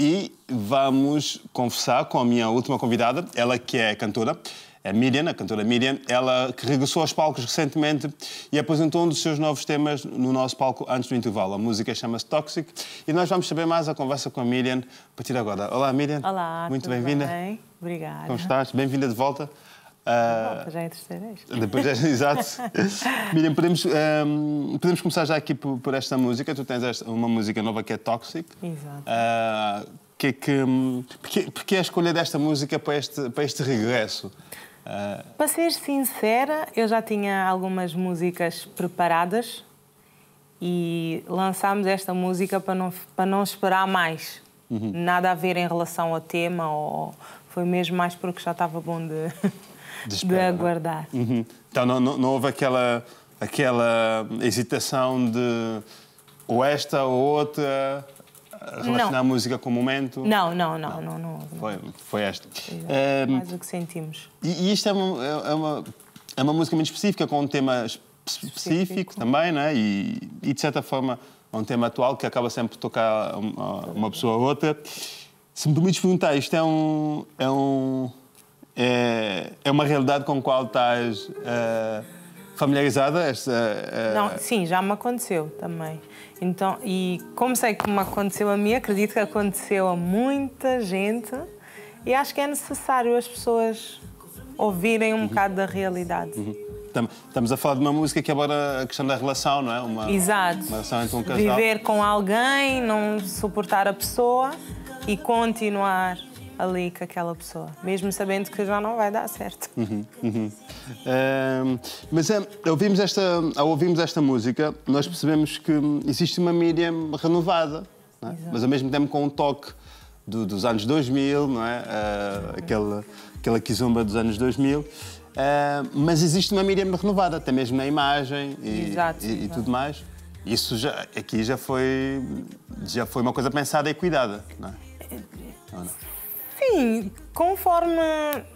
e vamos conversar com a minha última convidada, ela que é cantora, a é Miriam, a cantora Miriam, ela que regressou aos palcos recentemente e apresentou um dos seus novos temas no nosso palco antes do intervalo. A música chama-se Toxic e nós vamos saber mais a conversa com a Miriam a partir de agora. Olá, Miriam. Olá, muito bem-vinda. Bem? Obrigada. Como estás? Bem-vinda de volta Uh, ah, Bom, já é terceira vez. Depois é, exato. Miriam, podemos, um, ehm, podemos começar já aqui por, por esta música. Tu tens esta, uma música nova que é Toxic. Exato. Uh, que, é que, hum, porque, porque é a escolha desta música para este, para este regresso? Uh... Para ser sincera, eu já tinha algumas músicas preparadas e lançámos esta música para não, para não esperar mais. Uhum. Nada a ver em relação ao tema, ou foi mesmo mais porque já estava bom de. de é? aguardar. Uhum. Então não, não, não, houve aquela, aquela hesitação de ou esta ou outra relacionar não. a música com o momento? Não, não, não, não. não, Foi, foi esta. É, um, ehm, mais o que sentimos. E, e isto é uma, é, é uma, é uma música muito específica, com um tema específico, específico. também, né? E, e de certa forma é um tema atual que acaba sempre por tocar uma, uma pessoa ou outra. Se me permites perguntar, isto é um, é um é, é uma realidade com a qual estás uh, familiarizada? Esta, uh, Não, sim, já me aconteceu também. Então, e como sei que me aconteceu a mim, acredito que aconteceu a muita gente e acho que é necessário as pessoas ouvirem um uhum. bocado da realidade. Uhum. Estamos a falar de uma música que agora a questão da relação, não é? Uma, Exato. Uma relação entre um casal. Viver com alguém, não suportar a pessoa e continuar ali com aquela pessoa, mesmo sabendo que já não vai dar certo. Uhum, uhum. Ehm, mas é, ouvimos esta, ao ouvirmos esta música, nós percebemos que existe uma Miriam renovada, é? mas ao mesmo tempo com um toque do, dos anos 2000, não é? Uh, aquela, aquela dos anos 2000. Uh, eh, mas existe uma Miriam renovada, até mesmo na imagem e, exato, e, exato. e tudo mais. Isso já, aqui já foi, já foi uma coisa pensada e cuidada, não é? Ou não? Assim, conforme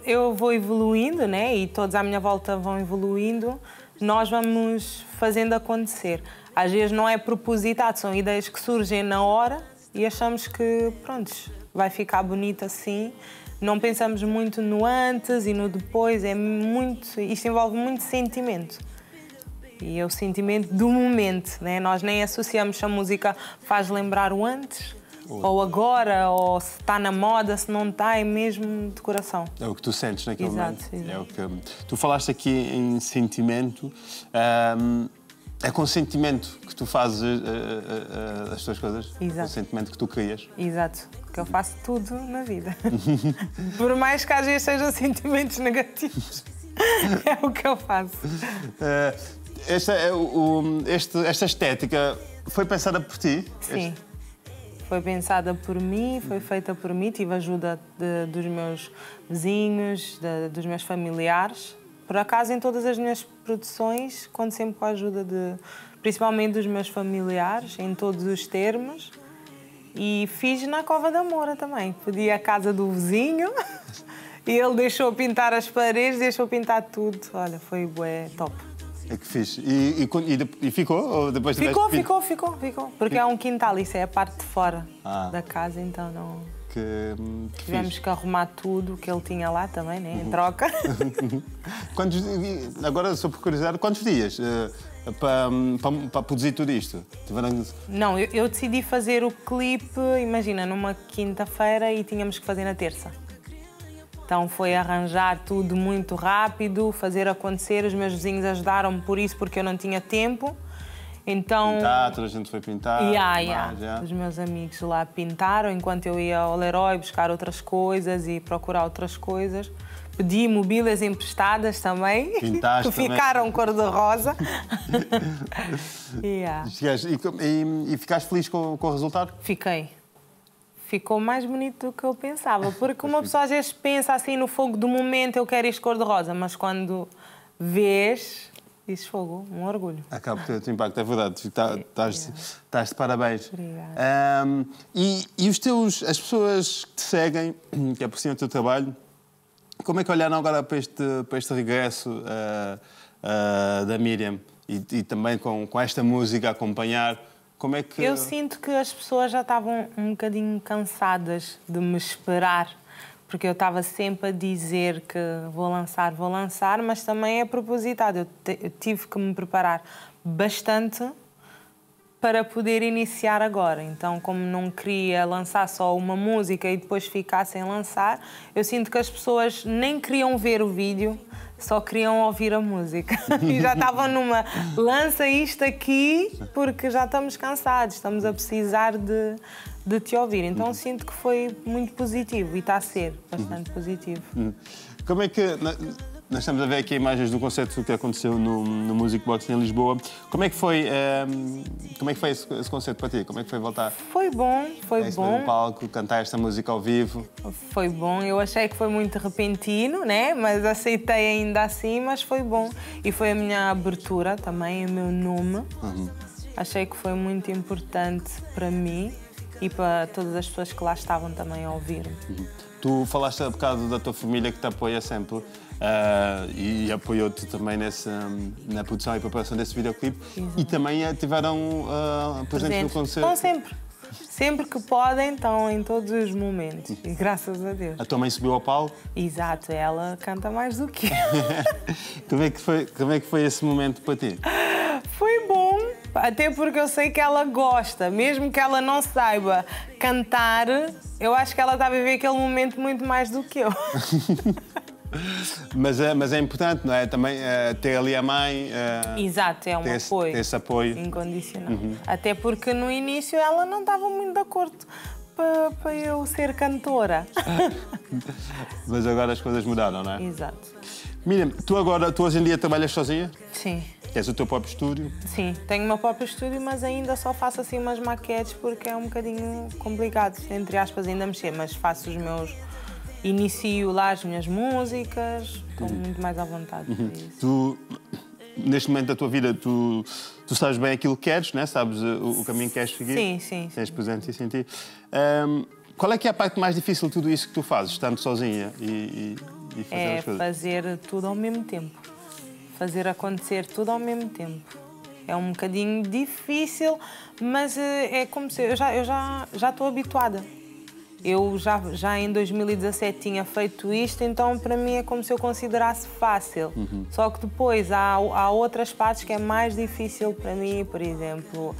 eu vou evoluindo, né, e todos à minha volta vão evoluindo, nós vamos fazendo acontecer. Às vezes não é propositado, são ideias que surgem na hora e achamos que, pronto, vai ficar bonito assim. Não pensamos muito no antes e no depois, é muito, isto envolve muito sentimento. E é o sentimento do momento, né? Nós nem associamos a música faz lembrar o antes, ou agora, ou se está na moda, se não está, é mesmo de coração. É o que tu sentes naquele exato, momento. Exato. É o que... Tu falaste aqui em sentimento. Um, é com sentimento que tu fazes uh, uh, uh, as tuas coisas? É exato. Com sentimento que tu crias? Exato. Que eu faço tudo na vida. Por mais que às vezes sejam sentimentos negativos, é o que eu faço. esta, é o, este, esta estética foi pensada por ti? Sim. Este... Foi pensada por mim, foi uhum. feita por mim, tive ajuda de, dos meus vizinhos, de, dos meus familiares. Por acaso, em todas as minhas produções, conto sempre com a ajuda de, principalmente dos meus familiares, em todos os termos. E fiz na Cova da Moura também. Pedi a casa do vizinho e ele deixou pintar as paredes, deixou pintar tudo. Olha, foi bué, top. É que fiz E, e, e ficou? depois ficou, tiveste... ficou, ficou, ficou. Porque é um quintal, isso é a parte de fora ah. da casa, então não. Que, hum, que Tivemos que arrumar tudo que ele tinha lá também, né? Em uhum. troca. quantos, agora, só por curiosidade, quantos dias uh, eh, para, hum, para, para, produzir tudo isto? Não, eu, eu decidi fazer o clipe, imagina, numa quinta-feira e tínhamos que fazer na terça. Então foi arranjar tudo muito rápido, fazer acontecer. Os meus vizinhos ajudaram-me por isso, porque eu não tinha tempo. Então... Pintar, toda a gente foi pintar. Yeah, yeah. Mais, yeah. Os meus amigos lá pintaram enquanto eu ia ao Leroy buscar outras coisas e procurar outras coisas. Pedi mobílias emprestadas também, Pintaste que ficaram cor-de-rosa. yeah. e, e, e, ficaste feliz com, com o resultado? Fiquei ficou mais bonito do que eu pensava. Porque uma pessoa às vezes pensa assim no fogo do momento, eu quero isto cor-de-rosa, mas quando vês, isso fogo, um orgulho. Acaba por ter outro impacto, é verdade. É, estás tá, de parabéns. Obrigada. Um, e, e os teus, as pessoas que te seguem, que apreciam o teu trabalho, como é que olharam agora para este, para este regresso uh, uh, da Miriam? E, e, também com, com esta música a acompanhar como é que... Eu sinto que as pessoas já estavam um bocadinho cansadas de me esperar, porque eu estava sempre a dizer que vou lançar, vou lançar, mas também é propositado. Eu, eu tive que me preparar bastante para poder iniciar agora. Então, como não queria lançar só uma música e depois ficar sem lançar, eu sinto que as pessoas nem queriam ver o vídeo, só queriam ouvir a música. e já estavam numa lança isto aqui porque já estamos cansados, estamos a precisar de, de te ouvir. Então uhum. sinto que foi muito positivo e está a ser bastante uhum. positivo. Uhum. Como é que. Nós estamos a ver aqui imagens do concerto que aconteceu no, no Music Box em Lisboa. Como é que foi, um, ehm, como é que foi esse, esse, concerto para ti? Como é que foi voltar? Foi bom, foi é bom. no palco, cantar esta música ao vivo. Foi bom, eu achei que foi muito repentino, né? Mas aceitei ainda assim, mas foi bom. E foi a minha abertura também, o meu nome. Uhum. Achei que foi muito importante para mim e para todas as pessoas que lá estavam também a ouvir. Uhum. Tu falaste há bocado da tua família que te apoia sempre. Uh, e apoiou-te também nessa, na produção e preparação desse videoclipe. E também estiveram eh, uh, ah, presentes no concerto. Estão sempre. Sempre que podem, estão em todos os momentos. E graças a Deus. A tua mãe subiu ao palco? Exato, ela canta mais do que eu. como, é que foi, como é que foi esse momento para ti? Foi bom, até porque eu sei que ela gosta, mesmo que ela não saiba cantar, eu acho que ela está a viver aquele momento muito mais do que eu. mas, é, mas é importante, não é? Também é, ter ali a mãe. É, Exato, é um ter apoio. Esse, ter esse apoio. Incondicional. Uhum. Até porque no início ela não estava muito de acordo para, para eu ser cantora. mas agora as coisas mudaram, não é? Exato. Miriam, tu agora, tu hoje em dia trabalhas sozinha? Sim. Tens o teu próprio estúdio? Sim, tenho o meu próprio estúdio, mas ainda só faço assim umas maquetes porque é um bocadinho complicado, entre aspas, ainda mexer, mas faço os meus inicio lá as minhas músicas, estou muito mais à vontade uhum. Tu, neste momento da tua vida, tu, tu sabes bem aquilo que queres, né? sabes eh, o, o caminho que queres seguir. Sim, sim. Tens presente isso em Um, qual é que é a parte mais difícil de tudo isso que tu fazes, estando sozinha e, e, e fazer é as coisas? É fazer tudo ao mesmo tempo. Fazer acontecer tudo ao mesmo tempo. É um bocadinho difícil, mas eh, é como se eu já, já, já estou habituada eu já, já em 2017 tinha feito isto, então para mim é como se eu considerasse fácil. Uhum. Só que depois há, há outras partes que é mais difícil para mim, por exemplo,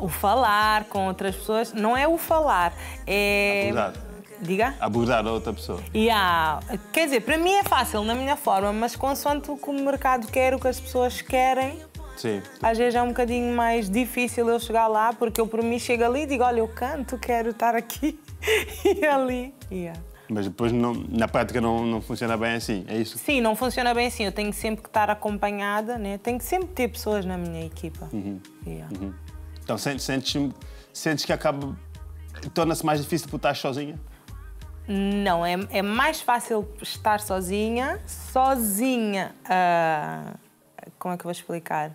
o falar com outras pessoas. Não é o falar, é. Abordar. Diga? Abordar a outra pessoa. Yeah. Quer dizer, para mim é fácil, na minha forma, mas consoante o que o mercado quer, o que as pessoas querem, Sim. Às vezes é um bocadinho mais difícil eu chegar lá, porque eu por mim chego ali e digo, olha, eu canto, quero estar aqui. e ali ia. Mas depois não, na prática não, não funciona bem assim, é isso? Sim, não funciona bem assim. Eu tenho sempre que estar acompanhada, né? tenho que sempre ter pessoas na minha equipa. Uhum. Yeah. Uhum. Então sentes, sentes, sentes que acaba. torna-se mais difícil por estar sozinha? Não, é, é mais fácil estar sozinha, sozinha. Uh, como é que eu vou explicar?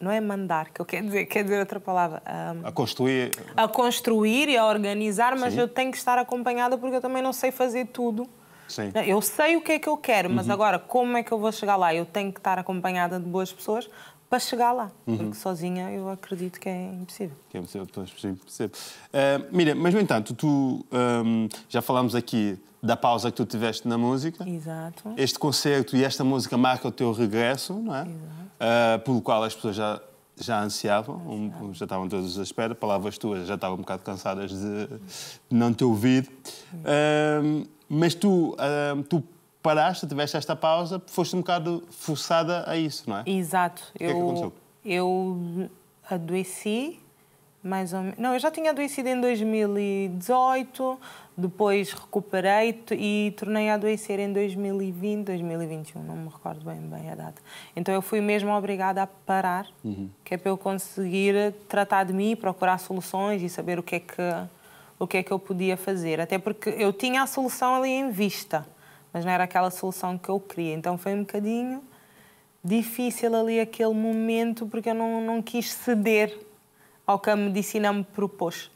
não é mandar, que eu quero dizer, quer dizer outra palavra. Um, a construir. A construir e a organizar, mas Sim. eu tenho que estar acompanhada porque eu também não sei fazer tudo. Sim. Eu sei o que é que eu quero, mas uhum. agora como é que eu vou chegar lá? Eu tenho que estar acompanhada de boas pessoas para chegar lá, uhum. porque sozinha eu acredito que é impossível. Que é impossível, é impossível. Uh, eh, mira, mas no entanto, tu um, ehm, já falámos aqui da pausa que tu tiveste na música. Exato. Este concerto e esta música marca o teu regresso, não é? Exato. Uh, pelo qual as pessoas já já ansiavam, um, já estavam todos à espera, palavras tuas já estavam um bocado cansadas de, de não te ouvir. Um, ehm, mas tu, ehm, tu paraste, tiveste esta pausa, foste um bocado forçada a isso, não é? Exato. O que eu, é que aconteceu? Eu adoeci, mais ou menos. Não, eu já tinha adoecido em 2018, depois recuperei e tornei a adoecer em 2020, 2021, não me recordo bem, bem a data. Então eu fui mesmo obrigada a parar, uhum. que é para eu conseguir tratar de mim, procurar soluções e saber o que é que o que é que eu podia fazer, até porque eu tinha a solução ali em vista mas não era aquela solução que eu queria. Então foi um bocadinho difícil ali aquele momento, porque eu não, não quis ceder ao que a medicina me propôs.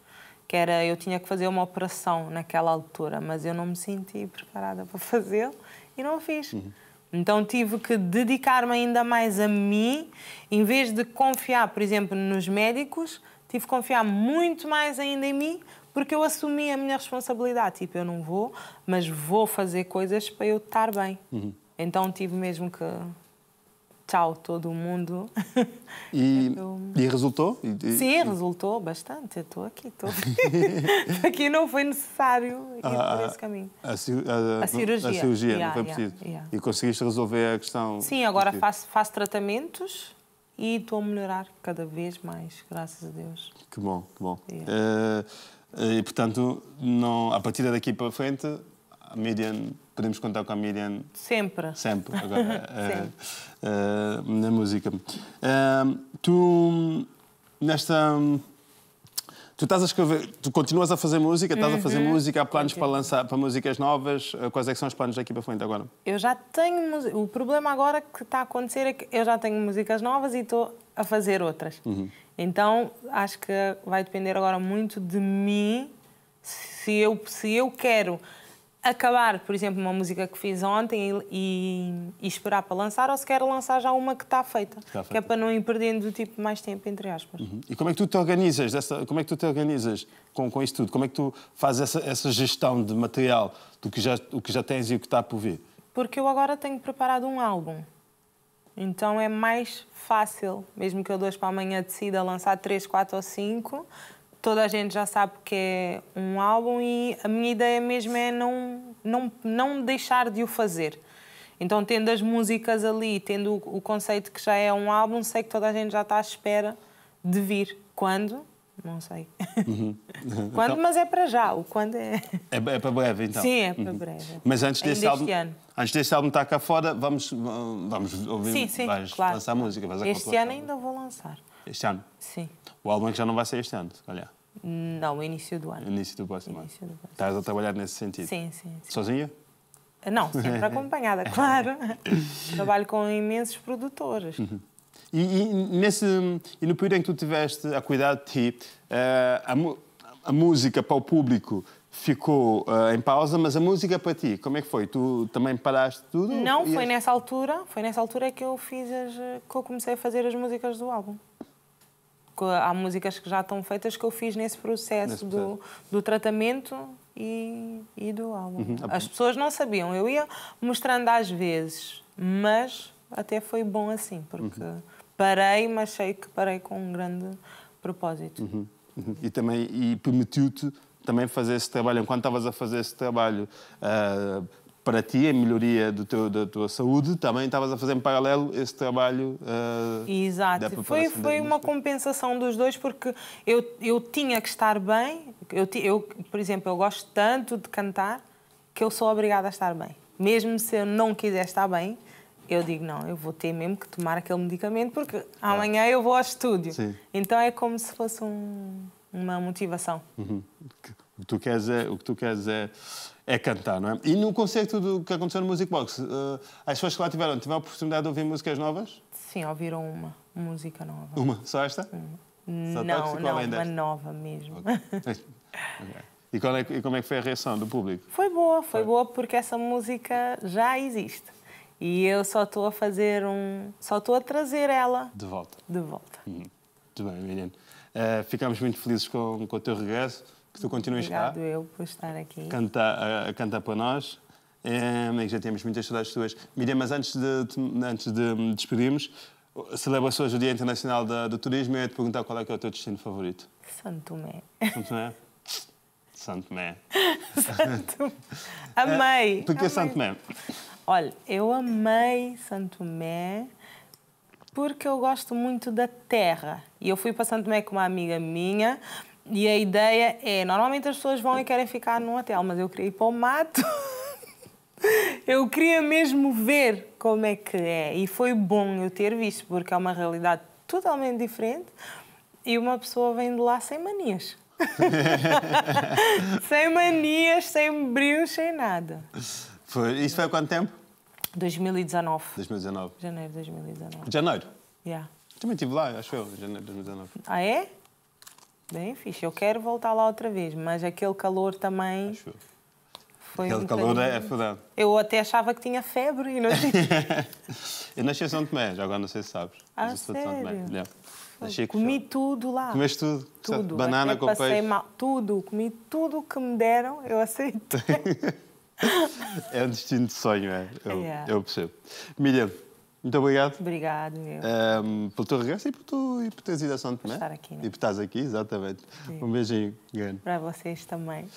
Que era, eu tinha que fazer uma operação naquela altura, mas eu não me senti preparada para fazê-lo e não o fiz. Uhum. Então tive que dedicar-me ainda mais a mim, em vez de confiar, por exemplo, nos médicos, tive que confiar muito mais ainda em mim, porque eu assumi a minha responsabilidade. Tipo, eu não vou, mas vou fazer coisas para eu estar bem. Uhum. Então tive mesmo que. Tchau, todo mundo. E, eu... e resultou? Sim, resultou bastante. estou aqui, estou aqui. aqui não foi necessário ir a, por ah, esse caminho. A, a, a cirurgia. A cirurgia, yeah, não foi yeah, preciso. Yeah. E conseguiste resolver a questão? Sim, agora faço, faço tratamentos e estou a melhorar cada vez mais, graças a Deus. Que bom, que bom. Uh, eh, e, portanto, não, a partir daqui para frente, a Miriam, podemos contar com a Miriam. Sempre. Sempre, agora. é, é, na música. É, tu, nesta. Tu estás a escrever, tu continuas a fazer música, estás uhum. a fazer uhum. música, há planos para lançar para músicas novas. Quais é são os planos daqui para frente agora? Eu já tenho o problema agora que está a acontecer é que eu já tenho músicas novas e estou a fazer outras. Uhum. Então, acho que vai depender agora muito de mim, se eu, se eu quero acabar, por exemplo, uma música que fiz ontem e, e esperar para lançar, ou se quero lançar já uma que está feita, está feita, que é para não ir perdendo tipo, mais tempo, entre aspas. Uhum. E como é que tu te organizas, dessa, como é que tu te organizas com, com isso tudo? Como é que tu fazes essa, essa gestão de material do que já, o que já tens e o que está por vir? Porque eu agora tenho preparado um álbum. Então é mais fácil, mesmo que eu dois para amanhã decida lançar três, quatro ou cinco, toda a gente já sabe que é um álbum e a minha ideia mesmo é não, não, não deixar de o fazer. Então, tendo as músicas ali, tendo o, o conceito que já é um álbum, sei que toda a gente já está à espera de vir. Quando? Não sei. Uhum. quando, então, mas é para já. O quando é... é. é para breve, então. Sim, é para uhum. breve. Mas antes desse álbum. Ano. Antes desse álbum estar cá fora, vamos, vamos ouvir. Sim, sim. Vais claro. lançar música. Vais este ano ainda vou lançar. Este ano? Sim. O álbum é que já não vai sair este ano, se calhar. Não, início do ano. Início do próximo ano. Estás a trabalhar nesse sentido? Sim, sim. sim. Sozinha? Não, sempre acompanhada, claro. Trabalho com imensos produtores. Uhum. E, e, nesse, e no período em que tu tiveste a cuidar de ti, uh, a, a, música para o público ficou uh, em pausa, mas a música para ti, como é que foi? Tu também paraste tudo? Não, foi as... nessa altura, foi nessa altura que eu fiz as, que eu comecei a fazer as músicas do álbum. há músicas que já estão feitas que eu fiz nesse processo, nesse processo. Do, do tratamento e, e do álbum. Uhum. Tá as pessoas não sabiam, eu ia mostrando às vezes, mas até foi bom assim, porque uhum parei, mas sei que parei com um grande propósito. Uhum. Uhum. E também e permitiu-te também fazer esse trabalho, enquanto estavas a fazer esse trabalho uh, para ti, em melhoria do teu, da tua saúde, também estavas a fazer em paralelo esse trabalho. Uh, Exato, foi, foi uma compensação dos dois, porque eu, eu tinha que estar bem, eu, eu, por exemplo, eu gosto tanto de cantar que eu sou obrigada a estar bem. Mesmo se eu não quiser estar bem, eu digo, não, eu vou ter mesmo que tomar aquele medicamento porque amanhã eu vou ao estúdio. Sim. Então é como se fosse um, uma motivação. Uhum. O que tu queres é, o que tu queres é, é cantar, não é? E no conceito do que aconteceu no Music Box, uh, as pessoas que lá tiveram, tiveram a oportunidade de ouvir músicas novas? Sim, ouviram uma música nova. Uma? Só esta? Uma. Só não, não, uma desta? nova mesmo. Okay. okay. E, é, e, como é que foi a reação do público? Foi boa, foi, foi boa porque essa música já existe. E eu só estou a fazer um. só estou a trazer ela. De volta. De volta. Hum. Muito bem, Miriam. Uh, eh, ficamos muito felizes com, com o teu regresso, que tu continues cá. Obrigado eu por estar aqui. Cantar, eh, cantar para nós. já temos muitas saudades tuas. Miriam, mas antes de, antes de despedirmos, celebra-se hoje o Dia Internacional do Turismo e eu ia te perguntar qual é que é o teu destino favorito. Santo Tomé. Santo Tomé? Santo Tomé. Santo Amei. Eh, Porque Amei. Santo Tomé. Olha, eu amei Santo Tomé porque eu gosto muito da terra. E eu fui para Santo Tomé com uma amiga minha e a ideia é, normalmente as pessoas vão e querem ficar num hotel, mas eu queria ir para o mato. eu queria mesmo ver como é que é. E foi bom eu ter visto, porque é uma realidade totalmente diferente e uma pessoa vem de lá sem manias. sem manias, sem brilho, sem nada. Foi. Isso foi há quanto tempo? 2019. 2019. Janeiro de 2019. Janeiro? Yeah. Também estive lá, acho eu, janeiro de 2019. Ah, é? Bem fixe. Eu quero voltar lá outra vez, mas aquele calor também. Acho eu. Foi aquele um calor é bocadinho... é fudado. Eu até achava que tinha febre e não tinha. eu nasci em São Tomé, já agora não sei se sabes. Ah, mas sério? São Tomé. comi tudo lá. Comeste tudo? Tudo. Banana com peixe? Mal. Tudo. Comi tudo que me deram, eu aceitei. é um destino de sonho, é? Eu, yeah. É. eu percebo. Miriam, muito obrigado. Obrigado, meu. Um, pelo teu regresso e por, tu, e por teres ido a São Tomé. Por estar aqui, né? E por estás aqui, exatamente. Sim. Um beijinho grande. Para vocês também.